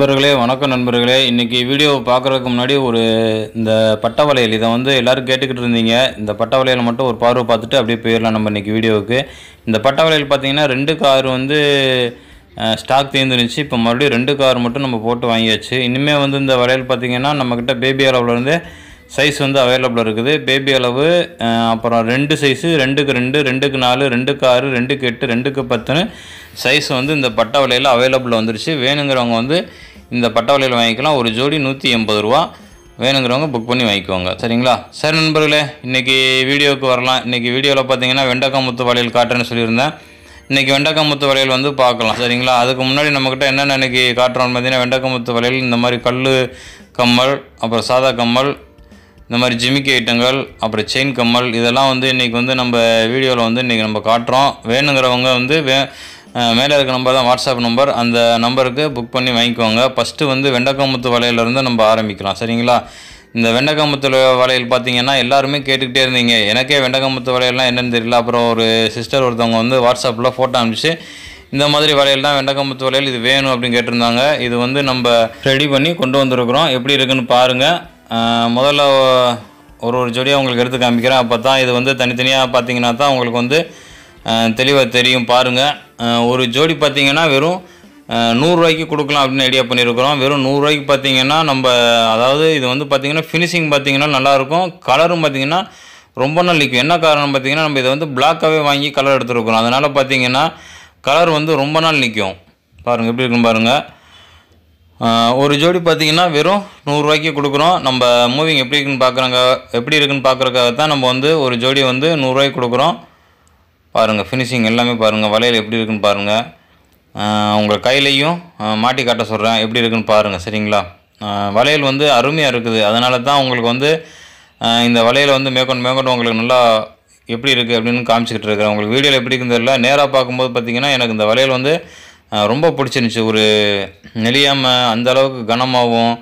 நண்பர்களே வணக்கம் நண்பர்களே இன்றைக்கி வீடியோ பார்க்குறதுக்கு முன்னாடி ஒரு இந்த பட்ட வளையல் இதை வந்து எல்லோரும் கேட்டுக்கிட்டு இருந்தீங்க இந்த பட்ட வளையல் மட்டும் ஒரு பார்வை பார்த்துட்டு அப்படியே போயிடலாம் நம்ம இன்றைக்கி வீடியோவுக்கு இந்த பட்ட வளையல் பார்த்திங்கன்னா ரெண்டு கார் வந்து ஸ்டாக் தேர்ந்துருந்துச்சு இப்போ மறுபடியும் ரெண்டு கார் மட்டும் நம்ம போட்டு வாங்கியாச்சு இனிமேல் வந்து இந்த வளையல் பார்த்திங்கன்னா நம்மக்கிட்ட பேபி அளவுலேருந்து சைஸ் வந்து அவைலபிள் இருக்குது பேபி அளவு அப்புறம் ரெண்டு சைஸு ரெண்டுக்கு ரெண்டு ரெண்டுக்கு நாலு ரெண்டுக்கு ஆறு ரெண்டுக்கு எட்டு ரெண்டுக்கு பத்துன்னு சைஸ் வந்து இந்த பட்டா வலையில் அவைலபிளில் வந்துருச்சு வேணுங்கிறவங்க வந்து இந்த பட்டா வாங்கிக்கலாம் ஒரு ஜோடி நூற்றி எண்பது ரூபா வேணுங்கிறவங்க புக் பண்ணி வாங்கிக்கோங்க சரிங்களா சரி நண்பர்களே இன்றைக்கி வீடியோவுக்கு வரலாம் இன்றைக்கி வீடியோவில் பார்த்தீங்கன்னா வெண்டக்காய் முத்து வளையல் காட்டுறேன்னு சொல்லியிருந்தேன் இன்றைக்கி வெண்டக்காய் முத்து வளையல் வந்து பார்க்கலாம் சரிங்களா அதுக்கு முன்னாடி நம்மக்கிட்ட என்னென்ன இன்றைக்கி காட்டுறோம்னு பார்த்தீங்கன்னா வெண்டக்காய் முத்து வளையல் இந்த மாதிரி கல் கம்மல் அப்புறம் சாதா கம்மல் இந்த மாதிரி ஜிமிக்கி ஐட்டங்கள் அப்புறம் செயின் கம்மல் இதெல்லாம் வந்து இன்றைக்கி வந்து நம்ம வீடியோவில் வந்து இன்றைக்கி நம்ம காட்டுறோம் வேணுங்கிறவங்க வந்து வே மேலே இருக்க நம்பர் தான் வாட்ஸ்அப் நம்பர் அந்த நம்பருக்கு புக் பண்ணி வாங்கிக்கோங்க ஃபஸ்ட்டு வந்து வெண்டக்காமுத்து வலையிலேருந்து நம்ம ஆரம்பிக்கலாம் சரிங்களா இந்த வெண்டக்காமுத்து வலையில் பார்த்தீங்கன்னா எல்லாருமே கேட்டுக்கிட்டே இருந்தீங்க எனக்கே வெண்டக்காமுத்து வலையெல்லாம் என்னென்னு தெரியல அப்புறம் ஒரு சிஸ்டர் ஒருத்தவங்க வந்து வாட்ஸ்அப்பில் ஃபோட்டோ அனுப்பிச்சு இந்த மாதிரி வலையில் தான் வெண்டக்காம்பத்து வலையில் இது வேணும் அப்படின்னு கேட்டிருந்தாங்க இது வந்து நம்ம ரெடி பண்ணி கொண்டு வந்திருக்கிறோம் எப்படி இருக்குன்னு பாருங்கள் முதல்ல ஒரு ஒரு ஜோடியாக உங்களுக்கு எடுத்து காமிக்கிறேன் அப்போ தான் இது வந்து தனித்தனியாக பார்த்தீங்கன்னா தான் உங்களுக்கு வந்து தெளிவாக தெரியும் பாருங்கள் ஒரு ஜோடி பார்த்திங்கன்னா வெறும் நூறுரூவாய்க்கு கொடுக்கலாம் அப்படின்னு ஐடியா பண்ணியிருக்கிறோம் வெறும் நூறுரூவாய்க்கு பார்த்தீங்கன்னா நம்ம அதாவது இது வந்து பார்த்திங்கன்னா ஃபினிஷிங் பார்த்திங்கன்னா நல்லாயிருக்கும் கலரும் பார்த்திங்கன்னா ரொம்ப நிற்கும் என்ன காரணம் பார்த்திங்கன்னா நம்ம இதை வந்து பிளாக்காகவே வாங்கி கலர் எடுத்துருக்குறோம் அதனால் பார்த்திங்கன்னா கலர் வந்து ரொம்ப நாள் நிற்கும் பாருங்கள் எப்படி இருக்குன்னு பாருங்கள் ஒரு ஜோடி பார்த்திங்கன்னா வெறும் நூறுரூவாய்க்கு கொடுக்குறோம் நம்ம மூவிங் எப்படி இருக்குன்னு பார்க்குறாங்க எப்படி இருக்குன்னு பார்க்குறக்காக தான் நம்ம வந்து ஒரு ஜோடி வந்து நூறுரூவாய்க்கு கொடுக்குறோம் பாருங்கள் ஃபினிஷிங் எல்லாமே பாருங்கள் வளையல் எப்படி இருக்குன்னு பாருங்கள் உங்கள் கையிலையும் மாட்டி காட்ட சொல்கிறேன் எப்படி இருக்குன்னு பாருங்கள் சரிங்களா வளையல் வந்து அருமையாக இருக்குது அதனால தான் உங்களுக்கு வந்து இந்த வளையல் வந்து மேற்கொண்டு மேற்கொண்டு உங்களுக்கு நல்லா எப்படி இருக்குது அப்படின்னு காமிச்சிக்கிட்டு இருக்கிறேன் உங்களுக்கு வீடியோவில் எப்படி இருக்குன்னு தெரியல நேராக பார்க்கும்போது பார்த்திங்கன்னா எனக்கு இந்த வளையல் வந்து ரொம்ப பிடிச்சிருந்துச்சி ஒரு நெளியாமல் அந்தளவுக்கு கனமாகவும்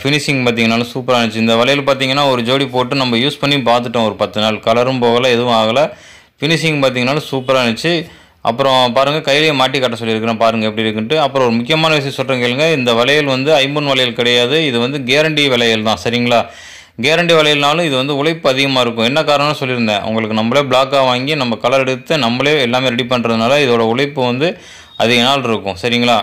ஃபினிஷிங் பார்த்திங்கனாலும் சூப்பராக இருந்துச்சு இந்த வளையல் பார்த்திங்கன்னா ஒரு ஜோடி போட்டு நம்ம யூஸ் பண்ணி பார்த்துட்டோம் ஒரு பத்து நாள் கலரும் போகலை எதுவும் ஆகலை ஃபினிஷிங் பார்த்திங்கனாலும் சூப்பராக இருந்துச்சு அப்புறம் பாருங்கள் கையிலேயே மாட்டி காட்ட சொல்லியிருக்கிறேன் பாருங்கள் எப்படி இருக்குன்ட்டு அப்புறம் ஒரு முக்கியமான விஷயம் சொல்கிறேன் கேளுங்க இந்த வளையல் வந்து ஐம்பன் வளையல் கிடையாது இது வந்து கேரண்டி வளையல் தான் சரிங்களா கேரண்டி வளையல்னாலும் இது வந்து உழைப்பு அதிகமாக இருக்கும் என்ன காரணம்னு சொல்லியிருந்தேன் உங்களுக்கு நம்மளே பிளாக்காக வாங்கி நம்ம கலர் எடுத்து நம்மளே எல்லாமே ரெடி பண்ணுறதுனால இதோட உழைப்பு வந்து அதிக நாள் இருக்கும் சரிங்களா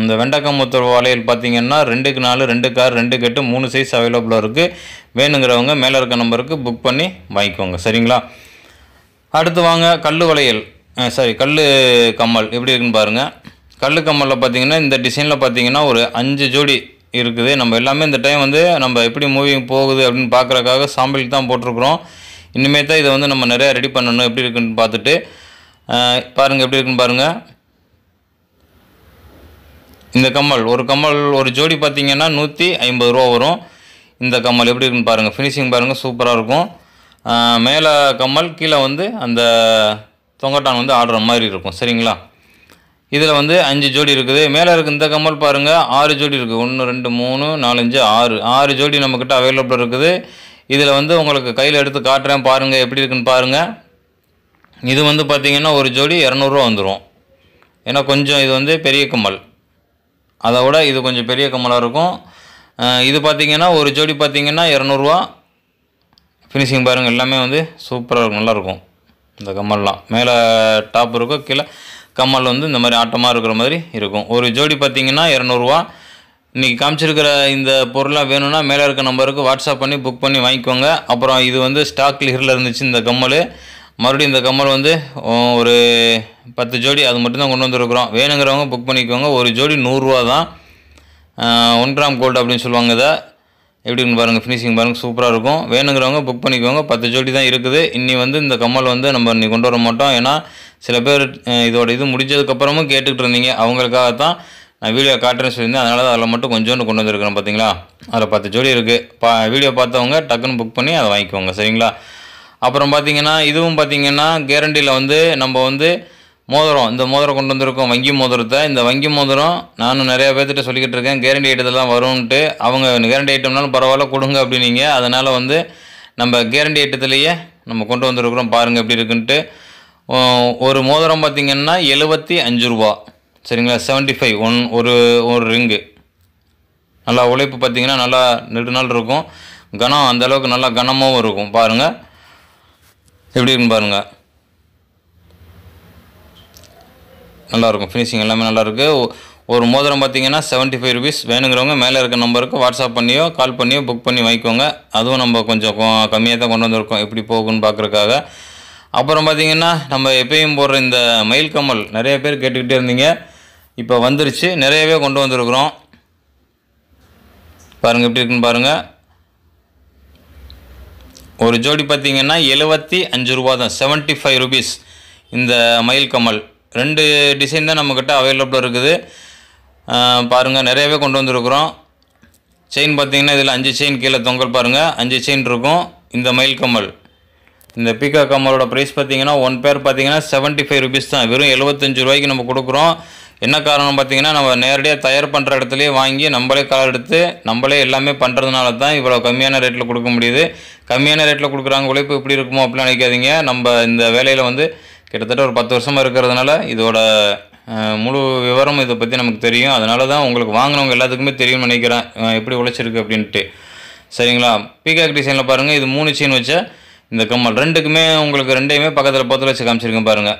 இந்த வெண்டக்காய் வளையல் பார்த்திங்கன்னா ரெண்டுக்கு நாலு ரெண்டு கார் ரெண்டு கெட்டு மூணு சைஸ் அவைலபிளாக இருக்குது வேணுங்கிறவங்க மேலே இருக்க நம்பருக்கு புக் பண்ணி வாங்கிக்கோங்க சரிங்களா அடுத்து வாங்க கல் வளையல் சாரி கல் கம்மல் எப்படி இருக்குன்னு பாருங்கள் கல் கம்மலில் பார்த்தீங்கன்னா இந்த டிசைனில் பார்த்தீங்கன்னா ஒரு அஞ்சு ஜோடி இருக்குது நம்ம எல்லாமே இந்த டைம் வந்து நம்ம எப்படி மூவிங் போகுது அப்படின்னு பார்க்குறக்காக சாம்பிளுக்கு தான் போட்டிருக்குறோம் இனிமேல் தான் இதை வந்து நம்ம நிறையா ரெடி பண்ணணும் எப்படி இருக்குன்னு பார்த்துட்டு பாருங்கள் எப்படி இருக்குன்னு பாருங்கள் இந்த கம்மல் ஒரு கம்மல் ஒரு ஜோடி பார்த்திங்கன்னா நூற்றி ஐம்பது ரூபா வரும் இந்த கம்மல் எப்படி இருக்குன்னு பாருங்கள் ஃபினிஷிங் பாருங்கள் சூப்பராக இருக்கும் மேலே கம்மல் கீழே வந்து அந்த தொங்கட்டான் வந்து ஆடுற மாதிரி இருக்கும் சரிங்களா இதில் வந்து அஞ்சு ஜோடி இருக்குது மேலே இருக்க இந்த கம்மல் பாருங்கள் ஆறு ஜோடி இருக்குது ஒன்று ரெண்டு மூணு நாலஞ்சு ஆறு ஆறு ஜோடி நம்மக்கிட்ட அவைலபிள் இருக்குது இதில் வந்து உங்களுக்கு கையில் எடுத்து காட்டுறேன் பாருங்கள் எப்படி இருக்குன்னு பாருங்கள் இது வந்து பார்த்திங்கன்னா ஒரு ஜோடி இரநூறுவா வந்துடும் ஏன்னா கொஞ்சம் இது வந்து பெரிய கம்மல் அதை விட இது கொஞ்சம் பெரிய கம்மலாக இருக்கும் இது பார்த்திங்கன்னா ஒரு ஜோடி பார்த்திங்கன்னா இரநூறுவா ஃபினிஷிங் பாருங்கள் எல்லாமே வந்து சூப்பராக இருக்கும் நல்லாயிருக்கும் இந்த கம்மல்லாம் மேலே டாப் இருக்கும் கீழே கம்மல் வந்து இந்த மாதிரி ஆட்டமாக இருக்கிற மாதிரி இருக்கும் ஒரு ஜோடி பார்த்திங்கன்னா இரநூறுவா இன்றைக்கி காமிச்சிருக்கிற இந்த பொருளாக வேணும்னா மேலே இருக்க நம்பருக்கு வாட்ஸ்அப் பண்ணி புக் பண்ணி வாங்கிக்கோங்க அப்புறம் இது வந்து ஸ்டாக் கிளியரில் இருந்துச்சு இந்த கம்மல் மறுபடியும் இந்த கம்மல் வந்து ஒரு பத்து ஜோடி அது மட்டும்தான் கொண்டு வந்துருக்குறோம் வேணுங்கிறவங்க புக் பண்ணிக்கோங்க ஒரு ஜோடி நூறுரூவா தான் ஒன் கிராம் கோல்டு அப்படின்னு சொல்லுவாங்க இதை எப்படின்னு பாருங்கள் ஃபினிஷிங் பாருங்கள் சூப்பராக இருக்கும் வேணுங்கிறவங்க புக் பண்ணிக்கோங்க பத்து ஜோடி தான் இருக்குது இன்னி வந்து இந்த கம்மல் வந்து நம்ம இன்னி கொண்டு வர மாட்டோம் ஏன்னா சில பேர் இதோட இது முடிஞ்சதுக்கப்புறமும் கேட்டுக்கிட்டு இருந்தீங்க அவங்களுக்காக தான் நான் வீடியோ காட்டுறேன்னு சொல்லியிருந்தேன் அதனால் தான் அதில் மட்டும் கொஞ்சோண்டு கொண்டு வந்திருக்கிறேன் பார்த்தீங்களா அதில் பத்து ஜோடி இருக்குது பா வீடியோ பார்த்தவங்க டக்குன்னு புக் பண்ணி அதை வாங்கிக்கோங்க சரிங்களா அப்புறம் பார்த்தீங்கன்னா இதுவும் பார்த்தீங்கன்னா கேரண்டியில் வந்து நம்ம வந்து மோதிரம் இந்த மோதிரம் கொண்டு வந்திருக்கோம் வங்கி மோதிரத்தை இந்த வங்கி மோதிரம் நானும் நிறையா பேர்த்திட்ட சொல்லிக்கிட்டு இருக்கேன் கேரண்டி தான் வரும்ன்ட்டு அவங்க கேரண்டி ஐட்டம்னாலும் பரவாயில்ல கொடுங்க அப்படின்னீங்க அதனால் வந்து நம்ம கேரண்டி ஐட்டத்துலேயே நம்ம கொண்டு வந்திருக்கிறோம் பாருங்கள் எப்படி இருக்குன்ட்டு ஒரு மோதிரம் பார்த்திங்கன்னா எழுபத்தி அஞ்சு ரூபா சரிங்களா செவன்ட்டி ஃபைவ் ஒன் ஒரு ஒரு ரிங்கு நல்லா உழைப்பு பார்த்திங்கன்னா நல்லா நெடு நாள் இருக்கும் கனம் அந்தளவுக்கு நல்லா கனமாகவும் இருக்கும் பாருங்கள் எப்படி இருக்குன்னு பாருங்கள் நல்லாயிருக்கும் ஃபினிஷிங் எல்லாமே நல்லாயிருக்கு ஒரு மோதிரம் பார்த்தீங்கன்னா செவன்ட்டி ஃபைவ் ருபீஸ் வேணுங்கிறவங்க மேலே இருக்க நம்பருக்கு வாட்ஸ்அப் பண்ணியோ கால் பண்ணியோ புக் பண்ணி வாங்கிக்கோங்க அதுவும் நம்ம கொஞ்சம் கம்மியாக தான் கொண்டு வந்திருக்கோம் எப்படி போகுன்னு பார்க்குறக்காக அப்புறம் பார்த்திங்கன்னா நம்ம எப்பயும் போடுற இந்த மயில் கம்மல் நிறைய பேர் கேட்டுக்கிட்டே இருந்தீங்க இப்போ வந்துருச்சு நிறையவே கொண்டு வந்திருக்கிறோம் பாருங்கள் எப்படி இருக்குன்னு பாருங்கள் ஒரு ஜோடி பார்த்திங்கன்னா எழுபத்தி அஞ்சு ரூபா தான் செவன்ட்டி ஃபைவ் ருபீஸ் இந்த மயில் கமல் ரெண்டு டிசைன் தான் நம்மக்கிட்ட அவைலபிள் இருக்குது பாருங்கள் நிறையவே கொண்டு வந்திருக்கிறோம் செயின் பார்த்திங்கன்னா இதில் அஞ்சு செயின் கீழே தொங்கல் பாருங்கள் அஞ்சு செயின் இருக்கும் இந்த மயில் கம்மல் இந்த பீக்கா கம்மலோட ப்ரைஸ் பார்த்தீங்கன்னா ஒன் பேர் பார்த்தீங்கன்னா செவன்ட்டி ஃபைவ் ருபீஸ் தான் வெறும் எழுபத்தஞ்சு ரூபாய்க்கு நம்ம கொடுக்குறோம் என்ன காரணம் பார்த்தீங்கன்னா நம்ம நேரடியாக தயார் பண்ணுற இடத்துலையே வாங்கி நம்மளே கலர் எடுத்து நம்மளே எல்லாமே பண்ணுறதுனால தான் இவ்வளோ கம்மியான ரேட்டில் கொடுக்க முடியுது கம்மியான ரேட்டில் கொடுக்குறாங்க உழைப்பு இப்படி இருக்குமோ அப்படிலாம் நினைக்காதீங்க நம்ம இந்த வேலையில் வந்து கிட்டத்தட்ட ஒரு பத்து வருஷமாக இருக்கிறதுனால இதோட முழு விவரம் இதை பற்றி நமக்கு தெரியும் அதனால தான் உங்களுக்கு வாங்கினவங்க எல்லாத்துக்குமே தெரியும்னு நினைக்கிறேன் எப்படி உழைச்சிருக்கு அப்படின்ட்டு சரிங்களா பீகாக் டிசைனில் பாருங்கள் இது மூணு செயின் வச்ச இந்த கம்மல் ரெண்டுக்குமே உங்களுக்கு ரெண்டையுமே பக்கத்தில் பக்கத்தில் வச்சு காமிச்சிருக்கேன் பாருங்கள்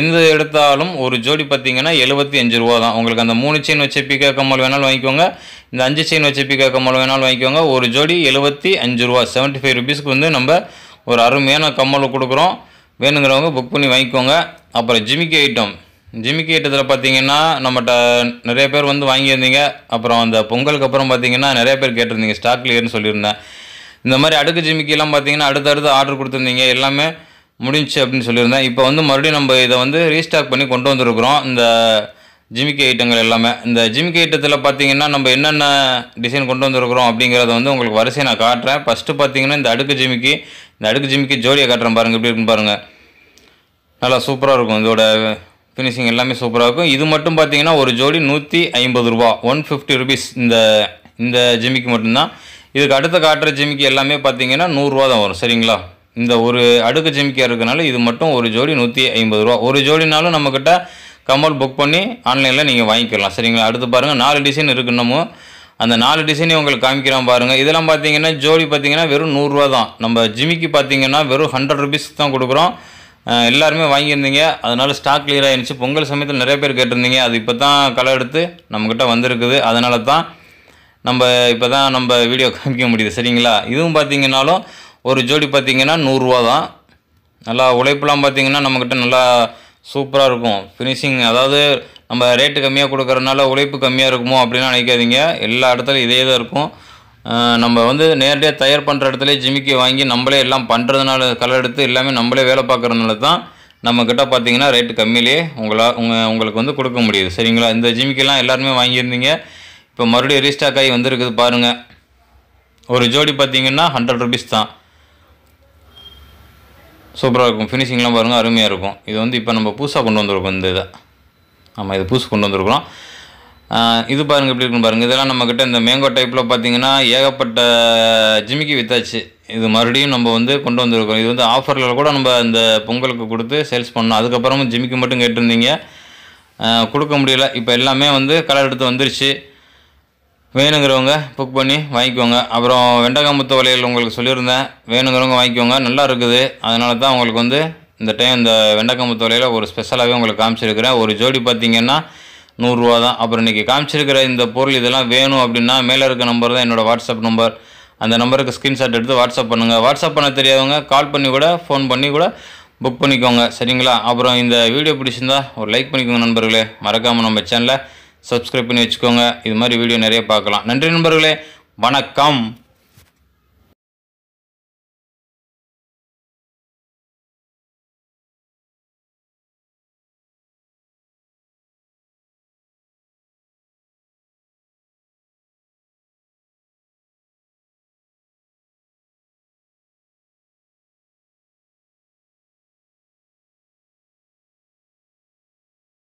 எந்த எடுத்தாலும் ஒரு ஜோடி பார்த்தீங்கன்னா எழுபத்தி அஞ்சு ரூபா தான் உங்களுக்கு அந்த மூணு செயின் வச்ச பீக்கா கம்மல் வேணாலும் வாங்கிக்கோங்க இந்த அஞ்சு செயின் வச்ச பீக்கா கம்மல் வேணாலும் வாங்கிக்கோங்க ஒரு ஜோடி எழுபத்தி அஞ்சு ரூபா செவன்ட்டி ஃபைவ் ருபீஸ்க்கு வந்து நம்ம ஒரு அருமையான கம்மல் கொடுக்குறோம் வேணுங்கிறவங்க புக் பண்ணி வாங்கிக்கோங்க அப்புறம் ஜிமிக்கி ஐட்டம் ஜிமிக்கி ஐட்டத்தில் பார்த்தீங்கன்னா நம்மகிட்ட நிறைய பேர் வந்து வாங்கியிருந்தீங்க அப்புறம் அந்த பொங்கலுக்கு அப்புறம் பார்த்தீங்கன்னா நிறைய பேர் கேட்டிருந்தீங்க ஸ்டாக் கிளியர்னு சொல்லியிருந்தேன் இந்த மாதிரி அடுக்கு ஜிமிக்கிலாம் பார்த்தீங்கன்னா அடுத்தடுத்து ஆர்டர் கொடுத்துருந்தீங்க எல்லாமே முடிஞ்சு அப்படின்னு சொல்லியிருந்தேன் இப்போ வந்து மறுபடியும் நம்ம இதை வந்து ரீஸ்டாக் பண்ணி கொண்டு வந்திருக்கிறோம் இந்த ஜிமிக்கி ஐட்டங்கள் எல்லாமே இந்த ஜிமிக்கி ஐட்டத்தில் பார்த்தீங்கன்னா நம்ம என்னென்ன டிசைன் கொண்டு வந்திருக்கிறோம் அப்படிங்கிறத வந்து உங்களுக்கு வரிசையை நான் காட்டுறேன் ஃபஸ்ட்டு பார்த்தீங்கன்னா இந்த அடுக்கு ஜிமிக்கி இந்த அடுக்கு ஜிமிக்கு ஜோடியை காட்டுறேன் பாருங்கள் எப்படி இருக்குன்னு பாருங்கள் நல்லா சூப்பராக இருக்கும் இதோட ஃபினிஷிங் எல்லாமே சூப்பராக இருக்கும் இது மட்டும் பார்த்தீங்கன்னா ஒரு ஜோடி நூற்றி ஐம்பது ரூபா ஒன் ஃபிஃப்டி ருபீஸ் இந்த இந்த ஜிமிக்கு மட்டும்தான் இதுக்கு அடுத்த காட்டுற ஜிமிக்கு எல்லாமே பார்த்தீங்கன்னா நூறுரூவா தான் வரும் சரிங்களா இந்த ஒரு அடுக்கு ஜிமிக்கியாக இருக்கிறனால இது மட்டும் ஒரு ஜோடி நூற்றி ஐம்பது ரூபா ஒரு ஜோடினாலும் நம்மக்கிட்ட கமல் புக் பண்ணி ஆன்லைனில் நீங்கள் வாங்கிக்கலாம் சரிங்களா அடுத்து பாருங்கள் நாலு டிசைன் இருக்கு அந்த நாலு டிசைனையும் உங்களுக்கு காமிக்கிறோம் பாருங்கள் இதெல்லாம் பார்த்தீங்கன்னா ஜோடி பார்த்தீங்கன்னா வெறும் நூறுரூவா தான் நம்ம ஜிமிக்கு பார்த்தீங்கன்னா வெறும் ஹண்ட்ரட் ருபீஸ் தான் கொடுக்குறோம் எல்லாருமே வாங்கியிருந்தீங்க அதனால் ஸ்டாக் கிளியர் ஆகிருந்துச்சு பொங்கல் சமயத்தில் நிறைய பேர் கேட்டிருந்தீங்க அது இப்போ தான் களை எடுத்து நம்மக்கிட்ட வந்திருக்குது அதனால தான் நம்ம இப்போ தான் நம்ம வீடியோ காமிக்க முடியுது சரிங்களா இதுவும் பார்த்தீங்கன்னாலும் ஒரு ஜோடி பார்த்தீங்கன்னா நூறுரூவா தான் நல்லா உழைப்புலாம் பார்த்திங்கன்னா நம்மக்கிட்ட நல்லா சூப்பராக இருக்கும் ஃபினிஷிங் அதாவது நம்ம ரேட்டு கம்மியாக கொடுக்குறதுனால உழைப்பு கம்மியாக இருக்குமோ அப்படின்னு நினைக்காதீங்க எல்லா இடத்துலையும் இதே தான் இருக்கும் நம்ம வந்து நேரடியாக தயார் பண்ணுற இடத்துல ஜிமிக்கி வாங்கி நம்மளே எல்லாம் பண்ணுறதுனால களை எடுத்து எல்லாமே நம்மளே வேலை பார்க்குறதுனால தான் நம்மக்கிட்ட பார்த்தீங்கன்னா ரேட்டு கம்மியிலே உங்களா உங்கள் உங்களுக்கு வந்து கொடுக்க முடியுது சரிங்களா இந்த ஜிமிக்கெல்லாம் எல்லாருமே வாங்கியிருந்தீங்க இப்போ மறுபடியும் ரீஸ்டாக் ஆகி வந்திருக்குது பாருங்கள் ஒரு ஜோடி பார்த்தீங்கன்னா ஹண்ட்ரட் ருபீஸ் தான் சூப்பராக இருக்கும் ஃபினிஷிங்லாம் பாருங்கள் அருமையாக இருக்கும் இது வந்து இப்போ நம்ம புதுசாக கொண்டு வந்திருக்கோம் இந்த இதை நம்ம இது புதுசு கொண்டு வந்திருக்கிறோம் இது பாருங்கள் எப்படி இருக்கு பாருங்கள் இதெல்லாம் நம்மக்கிட்ட இந்த மேங்கோ டைப்பில் பார்த்தீங்கன்னா ஏகப்பட்ட ஜிமிக்கி வித்தாச்சு இது மறுபடியும் நம்ம வந்து கொண்டு வந்திருக்கோம் இது வந்து ஆஃபரில் கூட நம்ம இந்த பொங்கலுக்கு கொடுத்து சேல்ஸ் பண்ணோம் அதுக்கப்புறமும் ஜிமிக்கி மட்டும் கேட்டிருந்தீங்க கொடுக்க முடியல இப்போ எல்லாமே வந்து கலர் எடுத்து வந்துருச்சு வேணுங்கிறவங்க புக் பண்ணி வாங்கிக்கோங்க அப்புறம் வெண்டக்காய் வலையில் உங்களுக்கு சொல்லியிருந்தேன் வேணுங்கிறவங்க வாங்கிக்கோங்க நல்லா இருக்குது அதனால தான் உங்களுக்கு வந்து இந்த டைம் இந்த வெண்டக்கம்பு தொலையில் ஒரு ஸ்பெஷலாகவே உங்களுக்கு காமிச்சிருக்கிறேன் ஒரு ஜோடி பார்த்தீங்கன்னா நூறுரூவா தான் அப்புறம் இன்றைக்கி காமிச்சிருக்கிற இந்த பொருள் இதெல்லாம் வேணும் அப்படின்னா மேலே இருக்க நம்பர் தான் என்னோடய வாட்ஸ்அப் நம்பர் அந்த நம்பருக்கு ஸ்க்ரீன்ஷாட் எடுத்து வாட்ஸ்அப் பண்ணுங்கள் வாட்ஸ்அப் பண்ண தெரியாதவங்க கால் பண்ணி கூட ஃபோன் பண்ணி கூட புக் பண்ணிக்கோங்க சரிங்களா அப்புறம் இந்த வீடியோ பிடிச்சிருந்தா ஒரு லைக் பண்ணிக்கோங்க நண்பர்களே மறக்காமல் நம்ம சேனலை சப்ஸ்கிரைப் பண்ணி வச்சுக்கோங்க இது மாதிரி வீடியோ நிறைய பார்க்கலாம் நன்றி நண்பர்களே வணக்கம்